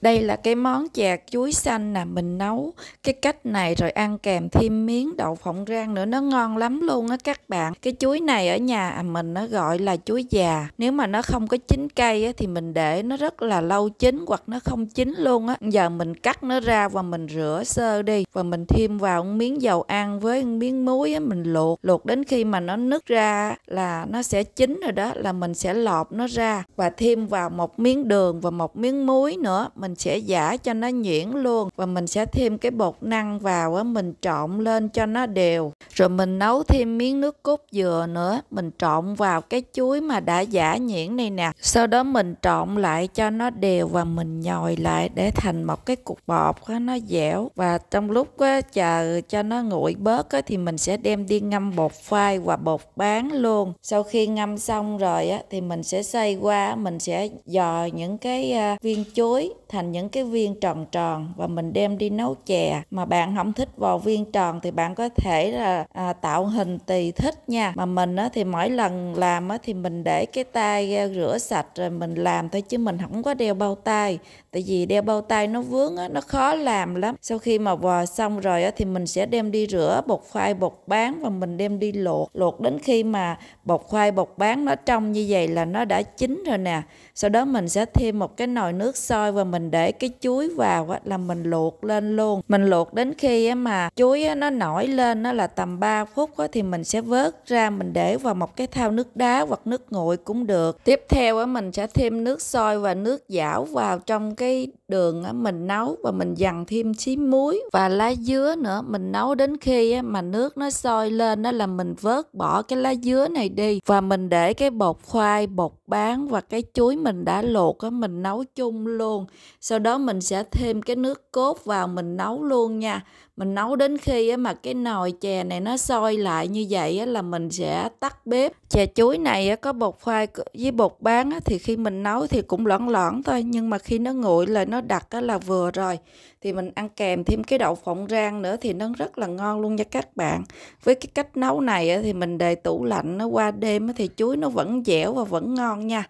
Đây là cái món chè chuối xanh nè, mình nấu cái cách này rồi ăn kèm thêm miếng đậu phộng rang nữa nó ngon lắm luôn á các bạn. Cái chuối này ở nhà à, mình nó gọi là chuối già. Nếu mà nó không có chín cây á, thì mình để nó rất là lâu chín hoặc nó không chín luôn á. Giờ mình cắt nó ra và mình rửa sơ đi và mình thêm vào miếng dầu ăn với miếng muối á, mình luộc. Luộc đến khi mà nó nứt ra là nó sẽ chín rồi đó là mình sẽ lọt nó ra và thêm vào một miếng đường và một miếng muối nữa. Mình mình sẽ giả cho nó nhuyễn luôn và mình sẽ thêm cái bột năng vào á mình trộn lên cho nó đều rồi mình nấu thêm miếng nước cốt dừa nữa mình trộn vào cái chuối mà đã giả nhuyễn này nè sau đó mình trộn lại cho nó đều và mình nhồi lại để thành một cái cục bột á nó dẻo và trong lúc á chờ cho nó nguội bớt á thì mình sẽ đem đi ngâm bột phai và bột bán luôn sau khi ngâm xong rồi á thì mình sẽ xay qua mình sẽ dò những cái à, viên chuối thành thành những cái viên tròn tròn và mình đem đi nấu chè mà bạn không thích vò viên tròn thì bạn có thể là à, tạo hình tùy thích nha mà mình á, thì mỗi lần làm á, thì mình để cái tay rửa sạch rồi mình làm thôi chứ mình không có đeo bao tay tại vì đeo bao tay nó vướng á, nó khó làm lắm sau khi mà vò xong rồi á, thì mình sẽ đem đi rửa bột khoai bột bán và mình đem đi luộc luộc đến khi mà bột khoai bột bán nó trong như vậy là nó đã chín rồi nè sau đó mình sẽ thêm một cái nồi nước sôi và mình để cái chuối vào là mình luộc lên luôn mình luộc đến khi mà chuối nó nổi lên nó là tầm 3 phút thì mình sẽ vớt ra mình để vào một cái thau nước đá hoặc nước nguội cũng được tiếp theo mình sẽ thêm nước sôi và nước dảo vào trong cái đường mình nấu và mình dằn thêm xí muối và lá dứa nữa mình nấu đến khi mà nước nó sôi lên đó là mình vớt bỏ cái lá dứa này đi và mình để cái bột khoai bột bán và cái chuối mình đã luộc mình nấu chung luôn sau đó mình sẽ thêm cái nước cốt vào mình nấu luôn nha mình nấu đến khi mà cái nồi chè này nó sôi lại như vậy là mình sẽ tắt bếp chè chuối này có bột khoai với bột bán thì khi mình nấu thì cũng lõn lõn thôi nhưng mà khi nó nguội là nó đặc là vừa rồi thì mình ăn kèm thêm cái đậu phộng rang nữa thì nó rất là ngon luôn nha các bạn với cái cách nấu này thì mình để tủ lạnh nó qua đêm thì chuối nó vẫn dẻo và vẫn ngon nha